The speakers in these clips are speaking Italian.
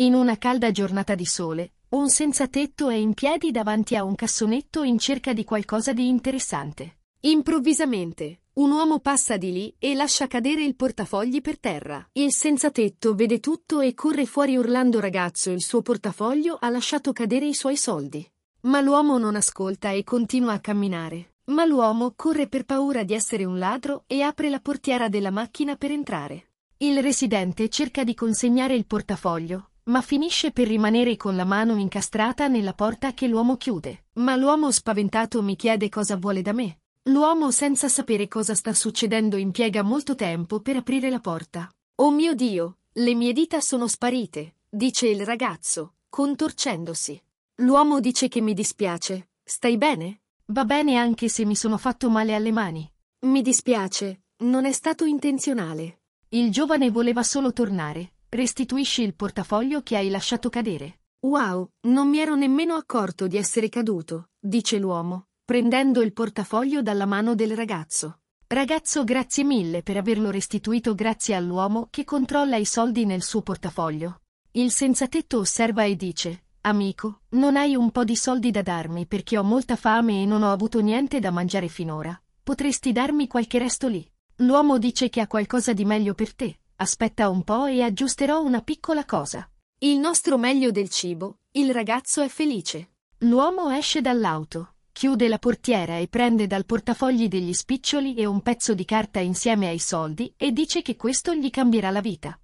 In una calda giornata di sole, un senzatetto è in piedi davanti a un cassonetto in cerca di qualcosa di interessante. Improvvisamente, un uomo passa di lì e lascia cadere il portafogli per terra. Il senzatetto vede tutto e corre fuori urlando ragazzo il suo portafoglio ha lasciato cadere i suoi soldi. Ma l'uomo non ascolta e continua a camminare. Ma l'uomo corre per paura di essere un ladro e apre la portiera della macchina per entrare. Il residente cerca di consegnare il portafoglio, ma finisce per rimanere con la mano incastrata nella porta che l'uomo chiude. Ma l'uomo spaventato mi chiede cosa vuole da me. L'uomo senza sapere cosa sta succedendo impiega molto tempo per aprire la porta. Oh mio Dio, le mie dita sono sparite, dice il ragazzo, contorcendosi. L'uomo dice che mi dispiace. Stai bene? Va bene anche se mi sono fatto male alle mani. Mi dispiace, non è stato intenzionale. Il giovane voleva solo tornare, Restituisci il portafoglio che hai lasciato cadere. Wow, non mi ero nemmeno accorto di essere caduto, dice l'uomo, prendendo il portafoglio dalla mano del ragazzo. Ragazzo grazie mille per averlo restituito grazie all'uomo che controlla i soldi nel suo portafoglio. Il senzatetto osserva e dice, amico, non hai un po' di soldi da darmi perché ho molta fame e non ho avuto niente da mangiare finora. Potresti darmi qualche resto lì? L'uomo dice che ha qualcosa di meglio per te. Aspetta un po' e aggiusterò una piccola cosa. Il nostro meglio del cibo, il ragazzo è felice. L'uomo esce dall'auto, chiude la portiera e prende dal portafogli degli spiccioli e un pezzo di carta insieme ai soldi e dice che questo gli cambierà la vita.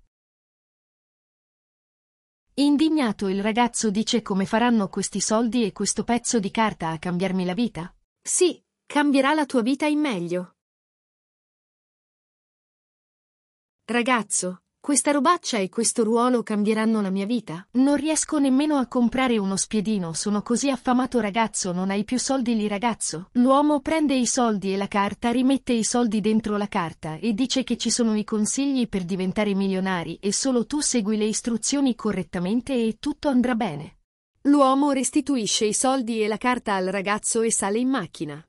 Indignato il ragazzo dice come faranno questi soldi e questo pezzo di carta a cambiarmi la vita? Sì, cambierà la tua vita in meglio. Ragazzo, questa robaccia e questo ruolo cambieranno la mia vita. Non riesco nemmeno a comprare uno spiedino, sono così affamato ragazzo, non hai più soldi lì ragazzo. L'uomo prende i soldi e la carta, rimette i soldi dentro la carta e dice che ci sono i consigli per diventare milionari e solo tu segui le istruzioni correttamente e tutto andrà bene. L'uomo restituisce i soldi e la carta al ragazzo e sale in macchina.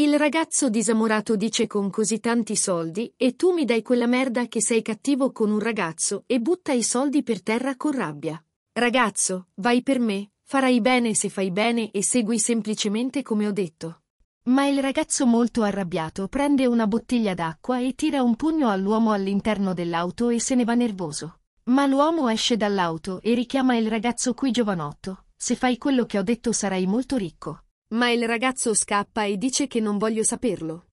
Il ragazzo disamorato dice con così tanti soldi e tu mi dai quella merda che sei cattivo con un ragazzo e butta i soldi per terra con rabbia. Ragazzo, vai per me, farai bene se fai bene e segui semplicemente come ho detto. Ma il ragazzo molto arrabbiato prende una bottiglia d'acqua e tira un pugno all'uomo all'interno dell'auto e se ne va nervoso. Ma l'uomo esce dall'auto e richiama il ragazzo qui giovanotto, se fai quello che ho detto sarai molto ricco. Ma il ragazzo scappa e dice che non voglio saperlo.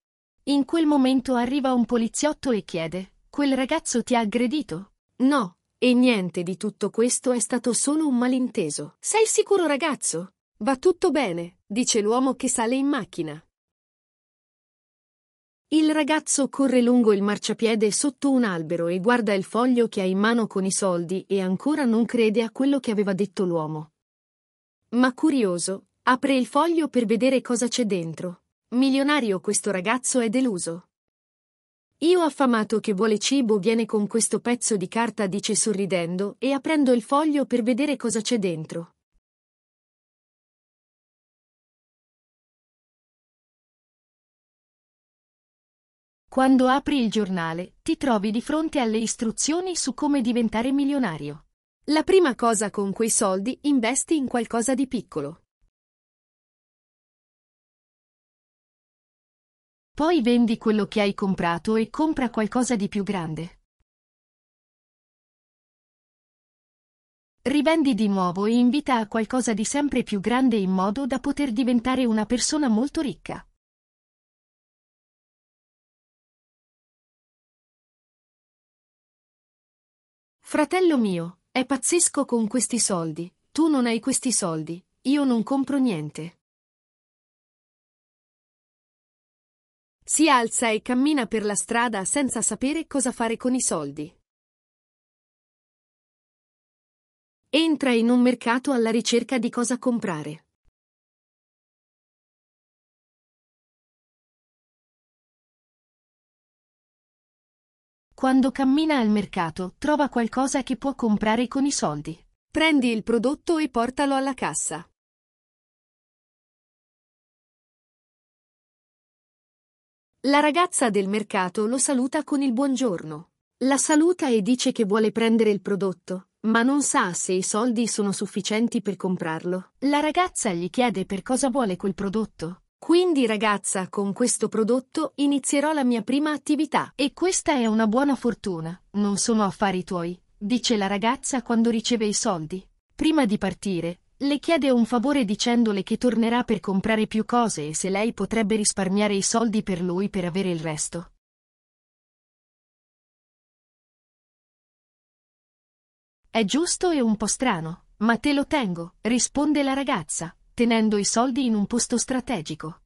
In quel momento arriva un poliziotto e chiede, quel ragazzo ti ha aggredito? No, e niente di tutto questo è stato solo un malinteso. Sei sicuro ragazzo? Va tutto bene, dice l'uomo che sale in macchina. Il ragazzo corre lungo il marciapiede sotto un albero e guarda il foglio che ha in mano con i soldi e ancora non crede a quello che aveva detto l'uomo. Ma curioso, Apre il foglio per vedere cosa c'è dentro. Milionario questo ragazzo è deluso. Io affamato che vuole cibo viene con questo pezzo di carta dice sorridendo e aprendo il foglio per vedere cosa c'è dentro. Quando apri il giornale, ti trovi di fronte alle istruzioni su come diventare milionario. La prima cosa con quei soldi investi in qualcosa di piccolo. Poi vendi quello che hai comprato e compra qualcosa di più grande. Rivendi di nuovo e invita a qualcosa di sempre più grande in modo da poter diventare una persona molto ricca. Fratello mio, è pazzesco con questi soldi, tu non hai questi soldi, io non compro niente. Si alza e cammina per la strada senza sapere cosa fare con i soldi. Entra in un mercato alla ricerca di cosa comprare. Quando cammina al mercato, trova qualcosa che può comprare con i soldi. Prendi il prodotto e portalo alla cassa. La ragazza del mercato lo saluta con il buongiorno. La saluta e dice che vuole prendere il prodotto, ma non sa se i soldi sono sufficienti per comprarlo. La ragazza gli chiede per cosa vuole quel prodotto. Quindi ragazza, con questo prodotto inizierò la mia prima attività. E questa è una buona fortuna, non sono affari tuoi, dice la ragazza quando riceve i soldi. Prima di partire, le chiede un favore dicendole che tornerà per comprare più cose e se lei potrebbe risparmiare i soldi per lui per avere il resto. È giusto e un po' strano, ma te lo tengo, risponde la ragazza, tenendo i soldi in un posto strategico.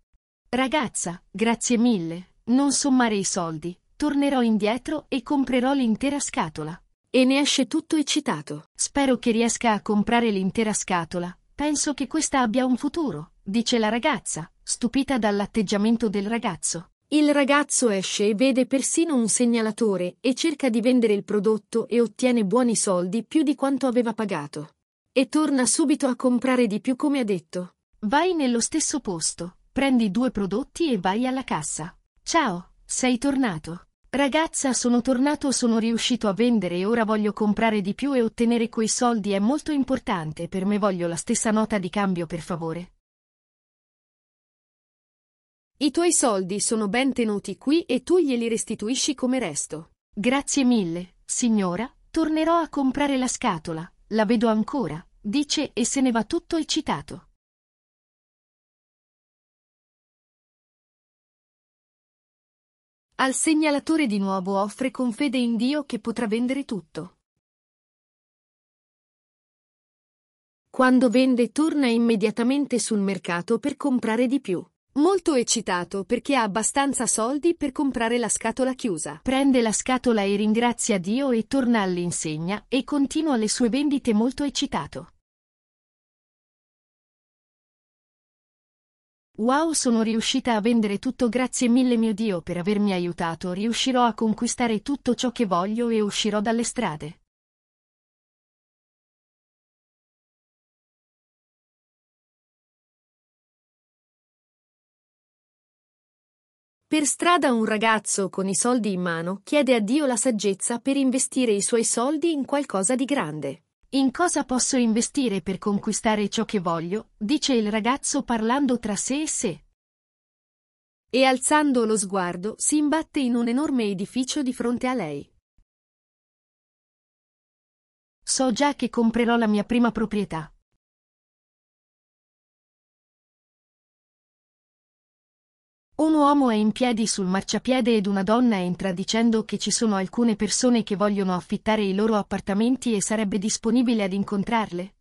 Ragazza, grazie mille, non sommare i soldi, tornerò indietro e comprerò l'intera scatola. E ne esce tutto eccitato. Spero che riesca a comprare l'intera scatola. Penso che questa abbia un futuro, dice la ragazza, stupita dall'atteggiamento del ragazzo. Il ragazzo esce e vede persino un segnalatore e cerca di vendere il prodotto e ottiene buoni soldi più di quanto aveva pagato. E torna subito a comprare di più come ha detto. Vai nello stesso posto, prendi due prodotti e vai alla cassa. Ciao, sei tornato. Ragazza sono tornato sono riuscito a vendere e ora voglio comprare di più e ottenere quei soldi è molto importante per me voglio la stessa nota di cambio per favore. I tuoi soldi sono ben tenuti qui e tu glieli restituisci come resto. Grazie mille, signora, tornerò a comprare la scatola, la vedo ancora, dice e se ne va tutto eccitato. Al segnalatore di nuovo offre con fede in Dio che potrà vendere tutto. Quando vende torna immediatamente sul mercato per comprare di più. Molto eccitato perché ha abbastanza soldi per comprare la scatola chiusa. Prende la scatola e ringrazia Dio e torna all'insegna e continua le sue vendite molto eccitato. Wow sono riuscita a vendere tutto grazie mille mio Dio per avermi aiutato, riuscirò a conquistare tutto ciò che voglio e uscirò dalle strade. Per strada un ragazzo con i soldi in mano chiede a Dio la saggezza per investire i suoi soldi in qualcosa di grande. In cosa posso investire per conquistare ciò che voglio? dice il ragazzo parlando tra sé e sé. E alzando lo sguardo si imbatte in un enorme edificio di fronte a lei. So già che comprerò la mia prima proprietà. Un uomo è in piedi sul marciapiede ed una donna entra dicendo che ci sono alcune persone che vogliono affittare i loro appartamenti e sarebbe disponibile ad incontrarle.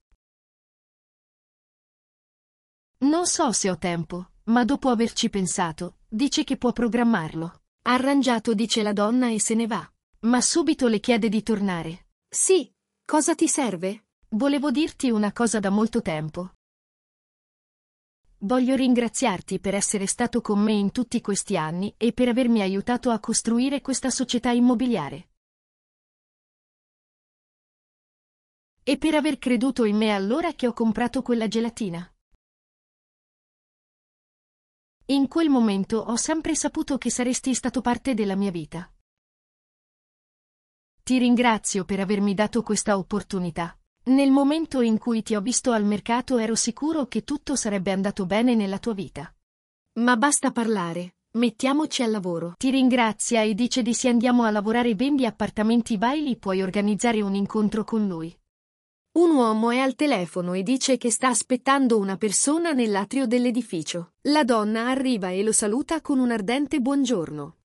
Non so se ho tempo, ma dopo averci pensato, dice che può programmarlo. Arrangiato dice la donna e se ne va. Ma subito le chiede di tornare. Sì, cosa ti serve? Volevo dirti una cosa da molto tempo. Voglio ringraziarti per essere stato con me in tutti questi anni e per avermi aiutato a costruire questa società immobiliare. E per aver creduto in me allora che ho comprato quella gelatina. In quel momento ho sempre saputo che saresti stato parte della mia vita. Ti ringrazio per avermi dato questa opportunità. Nel momento in cui ti ho visto al mercato ero sicuro che tutto sarebbe andato bene nella tua vita. Ma basta parlare, mettiamoci al lavoro. Ti ringrazia e dice di sì andiamo a lavorare Bembi appartamenti Bailey puoi organizzare un incontro con lui. Un uomo è al telefono e dice che sta aspettando una persona nell'atrio dell'edificio. La donna arriva e lo saluta con un ardente buongiorno.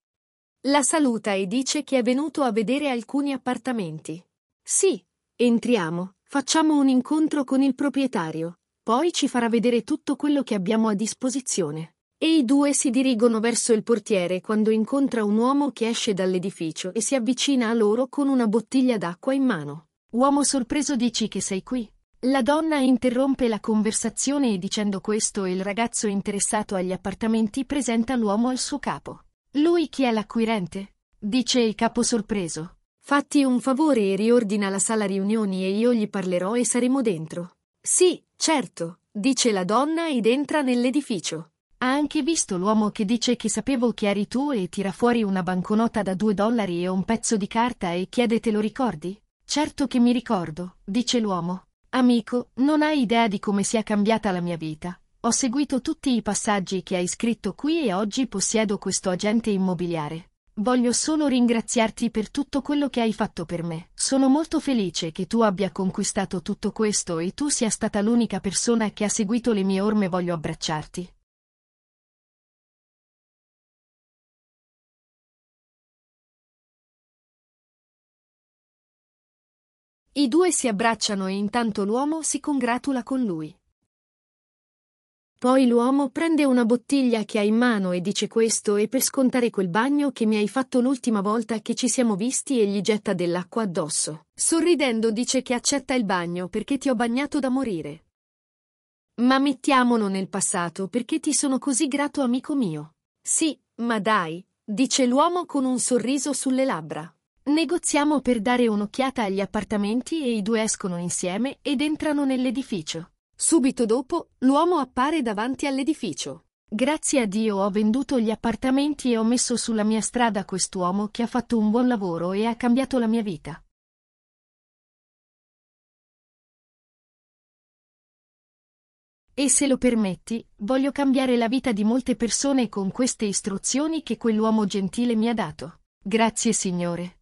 La saluta e dice che è venuto a vedere alcuni appartamenti. Sì, entriamo, Facciamo un incontro con il proprietario, poi ci farà vedere tutto quello che abbiamo a disposizione. E i due si dirigono verso il portiere quando incontra un uomo che esce dall'edificio e si avvicina a loro con una bottiglia d'acqua in mano. Uomo sorpreso dici che sei qui. La donna interrompe la conversazione e dicendo questo il ragazzo interessato agli appartamenti presenta l'uomo al suo capo. Lui chi è l'acquirente? Dice il capo sorpreso. Fatti un favore e riordina la sala riunioni e io gli parlerò e saremo dentro. Sì, certo, dice la donna ed entra nell'edificio. Ha anche visto l'uomo che dice che sapevo chi eri tu e tira fuori una banconota da due dollari e un pezzo di carta e chiede te lo ricordi? Certo che mi ricordo, dice l'uomo. Amico, non hai idea di come sia cambiata la mia vita. Ho seguito tutti i passaggi che hai scritto qui e oggi possiedo questo agente immobiliare. Voglio solo ringraziarti per tutto quello che hai fatto per me. Sono molto felice che tu abbia conquistato tutto questo e tu sia stata l'unica persona che ha seguito le mie orme. Voglio abbracciarti. I due si abbracciano e intanto l'uomo si congratula con lui. Poi l'uomo prende una bottiglia che ha in mano e dice questo e per scontare quel bagno che mi hai fatto l'ultima volta che ci siamo visti e gli getta dell'acqua addosso. Sorridendo dice che accetta il bagno perché ti ho bagnato da morire. Ma mettiamolo nel passato perché ti sono così grato amico mio. Sì, ma dai, dice l'uomo con un sorriso sulle labbra. Negoziamo per dare un'occhiata agli appartamenti e i due escono insieme ed entrano nell'edificio. Subito dopo, l'uomo appare davanti all'edificio. Grazie a Dio ho venduto gli appartamenti e ho messo sulla mia strada quest'uomo che ha fatto un buon lavoro e ha cambiato la mia vita. E se lo permetti, voglio cambiare la vita di molte persone con queste istruzioni che quell'uomo gentile mi ha dato. Grazie Signore.